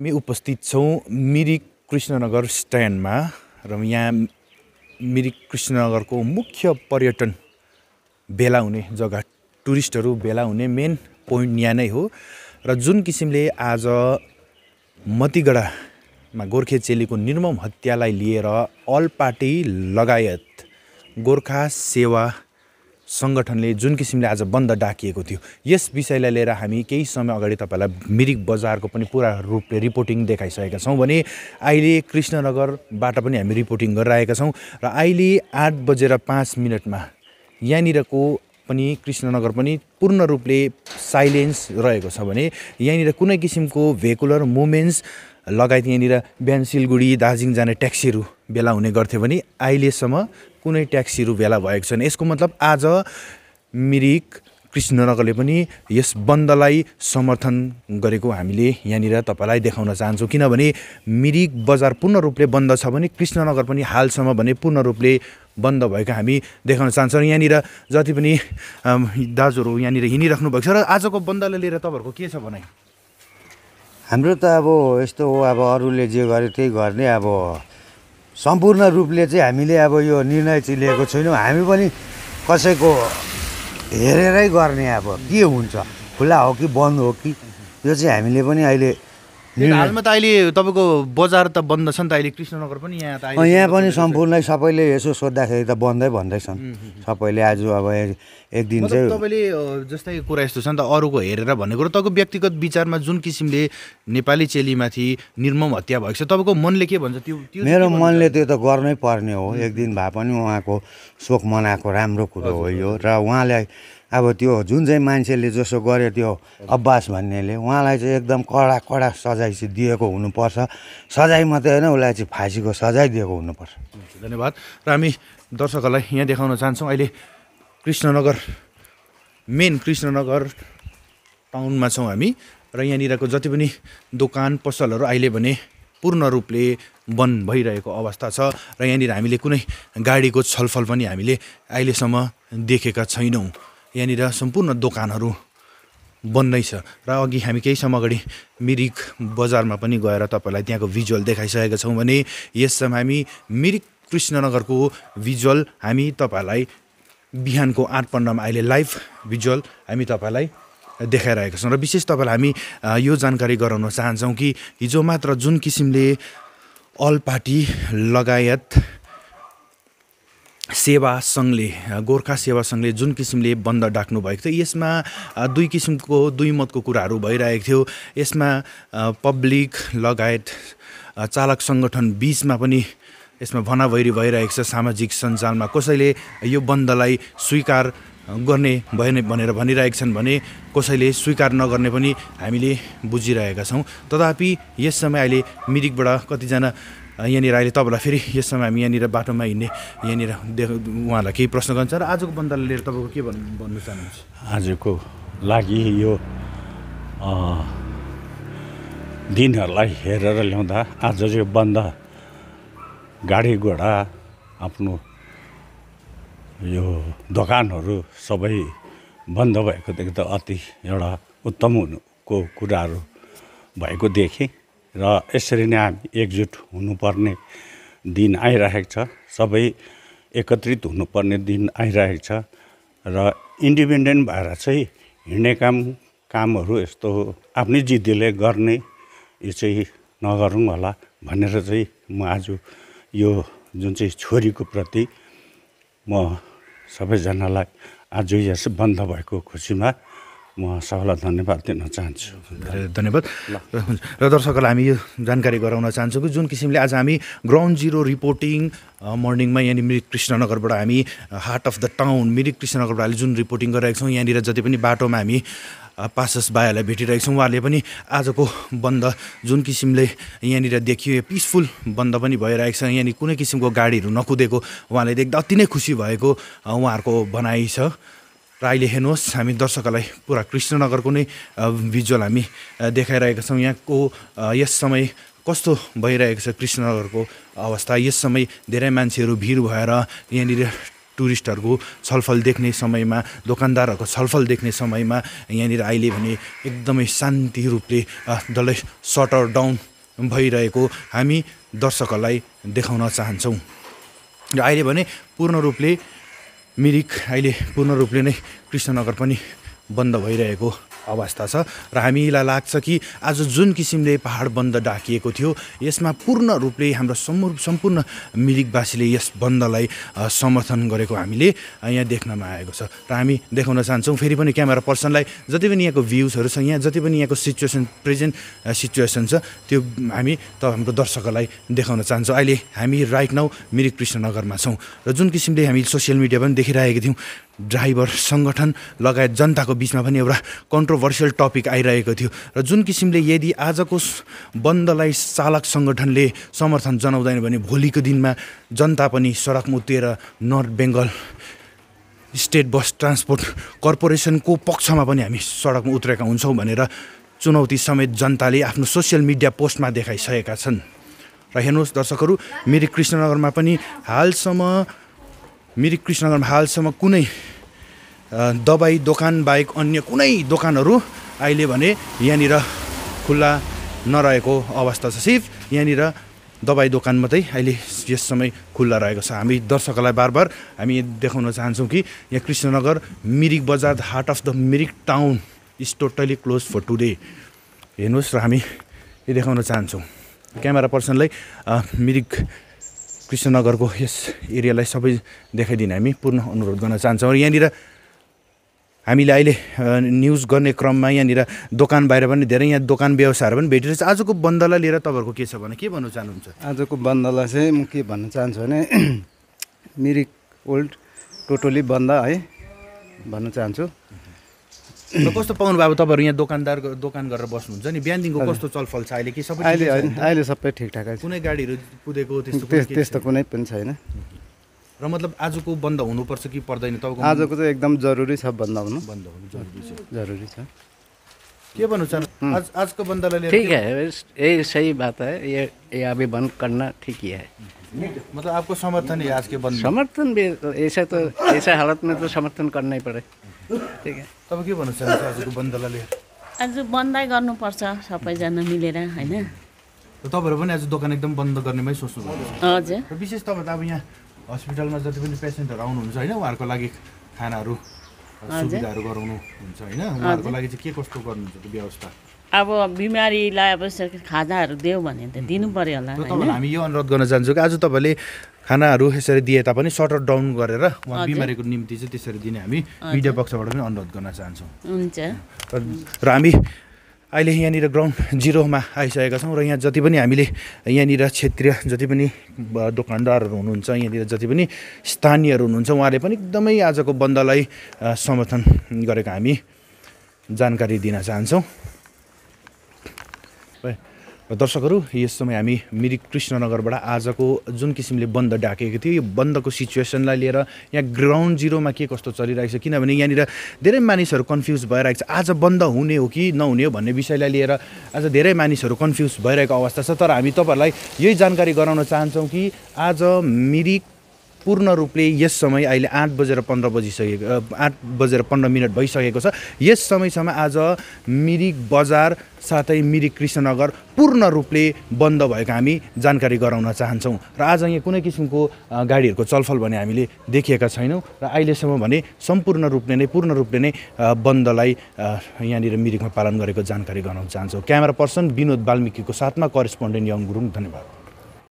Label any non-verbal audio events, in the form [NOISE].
हामी उपस्थित छौँ मिरिक कृष्णनगर स्ट्यान्डमा र यहाँ मिरिक कृष्णनगरको मुख्य पर्यटन भेला हुने जग्गा टुरिस्टहरू भेला हुने मेन पोइन्ट यहाँ नै हो र जुन किसिमले आज मतिगढामा गोर्खे चेलीको निर्मम हत्यालाई लिएर अल पार्टी लगायत गोर्खा सेवा सङ्गठनले जुन किसिमले आज बन्द डाकिएको थियो यस विषयलाई लिएर हामी केही समय अगाडि तपाईँलाई मिरिक बजारको पनि पुरा रूपले रिपोर्टिङ देखाइसकेका छौँ भने अहिले कृष्णनगरबाट पनि हामी रिपोर्टिङ गरिरहेका छौँ र अहिले आठ बजेर पाँच मिनटमा यहाँनिरको पनि कृष्णनगर पनि पूर्ण रूपले साइलेन्स रहेको छ भने यहाँनिर कुनै किसिमको भेकुलर मुभमेन्ट्स लगायत यहाँनिर बिहान सिलगढी दार्जिलिङ जाने ट्याक्सीहरू भेला हुने गर्थ्यो भने अहिलेसम्म कुनै ट्याक्सीहरू भेला भएको छैन यसको मतलब आज मिरिक कृष्णनगरले पनि यस बन्दलाई समर्थन गरेको हामीले यहाँनिर तपाईँलाई देखाउन चाहन्छौँ किनभने मिरिक बजार पूर्ण रूपले बन्द छ भने कृष्णनगर पनि हालसम्म भने पूर्ण रूपले बन्द भएको हामी देखाउन चाहन्छौँ यहाँनिर जति पनि दाजुहरू यहाँनिर हिँडिराख्नु भएको छ र आजको बन्दलाई लिएर तपाईँहरूको के छ भने हाम्रो त अब यस्तो हो अब अरूले जे गर्यो त्यही गर्ने अब सम्पूर्ण रूपले चाहिँ हामीले अब यो निर्णय चाहिँ लिएको छैनौँ हामी पनि कसैको हेरेरै गर्ने अब के हुन्छ खुला हो कि बन्द हो कि यो चाहिँ हामीले पनि अहिले हालमा त अहिले तपाईँको बजार त बन्द छ नि त अहिले कृष्णनगर पनि यहाँ त यहाँ पनि सम्पूर्ण सबैले यसो सोद्धाखेरि त बन्दै भन्दैछन् सबैले आज अब एक दिन चाहिँ तपाईँले जस्तै कुरा यस्तो छ नि त अरूको हेरेर भन्ने कुरो तपाईँको व्यक्तिगत विचारमा जुन किसिमले नेपाली चेलीमाथि निर्मम हत्या भएको छ तपाईँको मनले के भन्छ त्यो मेरो मनले त्यो त गर्नै पर्ने हो एक दिन भए पनि उहाँको शोक मनाएको राम्रो कुरो हो यो र उहाँलाई अब त्यो जुन चाहिँ मान्छेले जसो गर्यो त्यो अब्बास भन्नेले उहाँलाई चाहिँ एकदम कडा कडा सजाय चाहिँ दिएको हुनुपर्छ सजाय मात्रै होइन उसलाई चाहिँ फाँसीको सजाय दिएको हुनुपर्छ धन्यवाद र हामी दर्शकहरूलाई यहाँ देखाउन चाहन्छौँ अहिले कृष्णनगर मेन कृष्णनगर टाउनमा छौँ हामी र यहाँनिरको जति पनि दोकान पसलहरू अहिले भने पूर्ण रूपले बन्द भइरहेको अवस्था छ र यहाँनिर हामीले कुनै गाडीको छलफल पनि हामीले अहिलेसम्म देखेका छैनौँ यहाँनिर सम्पूर्ण दोकानहरू बन्दै छ र अघि हामी केही समय अगाडि मिरिक बजारमा पनि गएर तपाईँलाई त्यहाँको भिजुअल देखाइसकेका छौँ भने यस समय हामी मिरिक कृष्णनगरको भिजुअल हामी तपाईँलाई बिहानको आठ पन्ध्रमा अहिले लाइभ भिजुअल हामी तपाईँलाई देखाइरहेका छौँ र विशेष तपाईँलाई हामी यो जानकारी गराउन चाहन्छौँ कि हिजो मात्र जुन किसिमले अल पार्टी लगायत सेवा सङ्घले गोर्खा सेवा सङ्घले जुन किसिमले बन्द डाक्नु भएको थियो यसमा दुई किसिमको दुई मतको कुराहरू भइरहेको थियो यसमा पब्लिक लगायत चालक सङ्गठन बिचमा पनि यसमा भनाभैरी भइरहेको छ सामाजिक सञ्जालमा कसैले यो बन्दलाई स्वीकार गर्ने भएन भनेर भनिरहेका छन् भने कसैले स्वीकार नगर्ने पनि हामीले बुझिरहेका छौँ तथापि यस समय अहिले मिरिकबाट कतिजना यहाँनिर अहिले तपाईँलाई फेरि यस समय हामी यहाँनिर बाटोमा हिँड्ने यहाँनिर देख उहाँहरूलाई केही प्रश्न गर्छ र आजको बन्दले लिएर तपाईँको के भन्नु भन्नु चाहनुहुन्छ आजको लागि यो दिनहरूलाई हेरेर ल्याउँदा आज यो बन्द गाडी घोडा आफ्नो यो दोकानहरू सबै बन्द भएको देख्दा अति एउटा उत्तम हुनुको कुराहरू भएको देखेँ र यसरी नै हामी एकजुट हुनुपर्ने दिन आइरहेको छ सबै एकत्रित हुनुपर्ने दिन आइरहेको छ र इन्डिपेन्डेन्ट भएर चाहिँ हिँड्ने काम कामहरू यस्तो आफ्नै जिद्दीले गर्ने यो चाहिँ नगरौँ होला भनेर चाहिँ म आज यो जुन चाहिँ छोरीको प्रति म सबैजनालाई आज यस बन्द भएको खुसीमा म सबैलाई धन्यवाद दिन चाहन्छु धेरै धन्यवाद र दर्शकहरूलाई हामी यो जानकारी गराउन चाहन्छौँ कि जुन किसिमले आज हामी ग्राउन्ड जिरो रिपोर्टिङ मर्निङमा यहाँनिर मिरिक कृष्णनगरबाट हामी heart of the town Mirik कृष्णनगरबाट हामीले जुन रिपोर्टिङ गरिरहेको छौँ यहाँनिर जति पनि बाटोमा हामी पासस भाइहरूलाई भेटिरहेको छौँ उहाँहरूले पनि आजको बन्द जुन किसिमले यहाँनिर देखियो पिसफुल बन्द पनि भइरहेको छ यहाँनिर कुनै किसिमको गाडीहरू नकुदेको उहाँले देख्दा अति नै खुसी भएको उहाँहरूको भनाइ छ र अहिले हेर्नुहोस् हामी दर्शकहरूलाई पुरा कृष्णनगरको नै भिजुअल हामी देखाइरहेका छौँ यहाँको यस समय कस्तो भइरहेको छ कृष्णनगरको अवस्था यस समय धेरै मान्छेहरू भिड भएर यहाँनिर टुरिस्टहरूको छलफल देख्ने समयमा दोकानदारहरूको छलफल देख्ने समयमा यहाँनिर अहिले भने एकदमै शान्ति रूपले डल्लै सटर डाउन भइरहेको हामी दर्शकहरूलाई देखाउन चाहन्छौँ र अहिले भने पूर्ण रूपले मिरिक अहिले पूर्ण रूपले नै कृष्णनगर पनि बन्द भइरहेको अवस्था छ र हामीलाई लाग्छ कि आज जुन किसिमले पहाड बन्द डाकिएको थियो यसमा पूर्ण रूपले हाम्रो सम्पूर्ण मिरिकवासीले यस बन्दलाई समर्थन गरेको हामीले यहाँ देख्नमा आएको छ र हामी देखाउन चाहन्छौँ फेरि पनि क्यामेरा पर्सनलाई जति पनि यहाँको भ्युजहरू छ यहाँ जति पनि यहाँको सिचुएसन प्रेजेन्ट सिचुएसन छ त्यो हामी त हाम्रो दर्शकहरूलाई देखाउन चाहन्छौँ अहिले हामी राइट नाउ मिरिक कृष्णनगरमा छौँ र जुन किसिमले हामी सोसियल मिडिया पनि देखिरहेको थियौँ ड्राइभर सङ्गठन लगायत जनताको बिचमा पनि एउटा कन्ट्रोभर्सियल टपिक आइरहेको थियो र जुन किसिमले यदि आजको बन्दलाई चालक सङ्गठनले समर्थन जनाउँदैन भने भोलिको दिनमा जनता पनि सडकमा उत्रिएर North Bengal state bus transport कर्पोरेसनको पक्षमा पनि हामी सडकमा उत्रेका हुन्छौँ भनेर चुनौती समेत जनताले आफ्नो सोसियल मिडिया पोस्टमा देखाइसकेका छन् र हेर्नुहोस् दर्शकहरू मिरिक कृष्णनगरमा पनि हालसम्म मिरिक कृष्णनगरमा हालसम्म कुनै दबाई दोकान बाहेक अन्य कुनै दोकानहरू अहिले भने यहाँनिर खुल्ला नरहेको अवस्था छ सिर्फ यहाँनिर दबाई दोकान मात्रै अहिले यस समय खुल्ला रहेको छ हामी दर्शकहरूलाई बार बार हामी देखाउन चाहन्छौँ कि यहाँ Krishnanagar Mirik Bazar the heart of the Mirik town is totally close for today हेर्नुहोस् र हामी यो देखाउन चाहन्छौँ क्यामेरा पर्सनलाई मिरिक कृष्णनगरको यस एरियालाई सबै देखाइदिने हामी पूर्ण अनुरोध गर्न चाहन्छौँ र यहाँनिर हामीले अहिले न्युज गर्ने क्रममा यहाँनिर दोकान बाहिर पनि धेरै यहाँ दोकान व्यवसायहरू पनि भेटिरहेछ आजको बन्दलाई लिएर तपाईँहरूको के छ भने के भन्न चाहनुहुन्छ आजको बन्दलाई चाहिँ म के भन्न चाहन्छु भने [CLEARS THROAT] मिरिक ओल्ड टोटली बन्द है भन्न चाहन्छु कस्तो पाउनु भयो तपाईँहरू यहाँ दोकानदार दोकान गरेर बस्नुहुन्छ नि बिहानदेखिको कस्तो चलफल छ अहिले कि सबै अहिले अहिले सबै ठिकठाक कुनै गाडीहरू कुदेको त्यस्तो त्यस्तो कुनै पनि छैन र मतलब आजको बन्द हुनुपर्छ कि पर्दैन तपाईँको आजको चाहिँ एकदम जरुरी छ बन्द हुनु बन्द हुनु जरुरी छ जरुरी छ के भन्नु चाहनु आज आजको बन्दलाई ठीक है यही सही बात है ये ये अभी बन्द करना ठीक है मतलब आपको समर्थन है आज के समर्थन भी ऐसा तो ऐसा हालत में तो समर्थन करना ही पड़े तपाईँ के भन्नु चाहनुहुन्छ आजको बन्दलाई लिएर आज बन्दै गर्नुपर्छ सबैजना मिलेर होइन तपाईँहरू पनि आज दोकान एकदम बन्द गर्नेमै सोच्नु हजुर विशेष तपाईँ त अब यहाँ हस्पिटलमा जति पनि पेसेन्टहरू आउनुहुन्छ होइन उहाँहरूको लागि खानाहरू सुविधाहरू गराउनु हुन्छ होइन उहाँहरूको लागि चाहिँ के कस्तो गर्नुहुन्छ त्यो व्यवस्था अब बिमारीलाई अब खाजाहरू देऊ भने त दिनु पऱ्यो होला हामी यो अनुरोध गर्न चाहन्छौँ कि आज तपाईँले खानाहरू यसरी दिए तापनि सटर डाउन गरेर उहाँ बिमारीको निम्ति चाहिँ त्यसरी दिने हामी मिडिया पक्षबाट पनि अनुरोध गर्न चाहन्छौँ हुन्छ र हामी अहिले यहाँनिर ग्राउन्ड जिरोमा आइसकेका छौँ र यहाँ जति पनि हामीले यहाँनिर क्षेत्रीय जति पनि दोकानदारहरू हुनुहुन्छ यहाँनिर जति पनि स्थानीयहरू हुनुहुन्छ उहाँले पनि एकदमै आजको बन्दलाई समर्थन गरेको हामी जानकारी दिन चाहन्छौँ दर्शकहरू यस समय हामी मिरिक कृष्णनगरबाट आजको जुन किसिमले बन्द डाकेको थियो यो बन्दको सिचुएसनलाई लिएर यहाँ ग्राउन्ड जिरोमा के कस्तो चलिरहेको छ किनभने यहाँनिर धेरै मानिसहरू कन्फ्युज भइरहेको छ आज बन्द हुने हो कि नहुने हो भन्ने विषयलाई लिएर आज धेरै मानिसहरू कन्फ्युज भइरहेको अवस्था छ तर हामी तपाईँहरूलाई यही जानकारी गराउन चाहन्छौँ कि आज मिरिक पूर्ण रूपले यस समय अहिले आठ बजेर पन्ध्र बजिसकेको आठ बजेर पन्ध्र मिनट भइसकेको छ यस समयसम्म आज मिरिक बजार साथै मिरिक कृष्णनगर पूर्ण रूपले बन्द भएको हामी जानकारी गराउन चाहन्छौँ र आज यहाँ कुनै किसिमको गाडीहरूको चलफल भने हामीले देखिएका छैनौँ र अहिलेसम्म भने सम्पूर्ण रूपले नै पूर्ण रूपले नै बन्दलाई यहाँनिर मिरिकमा पालन गरेको जानकारी गराउन चाहन्छौँ क्यामेरा पर्सन विनोद वाल्मिकीको साथमा करेस्पोन्डेन्ट यङ गुरुङ धन्यवाद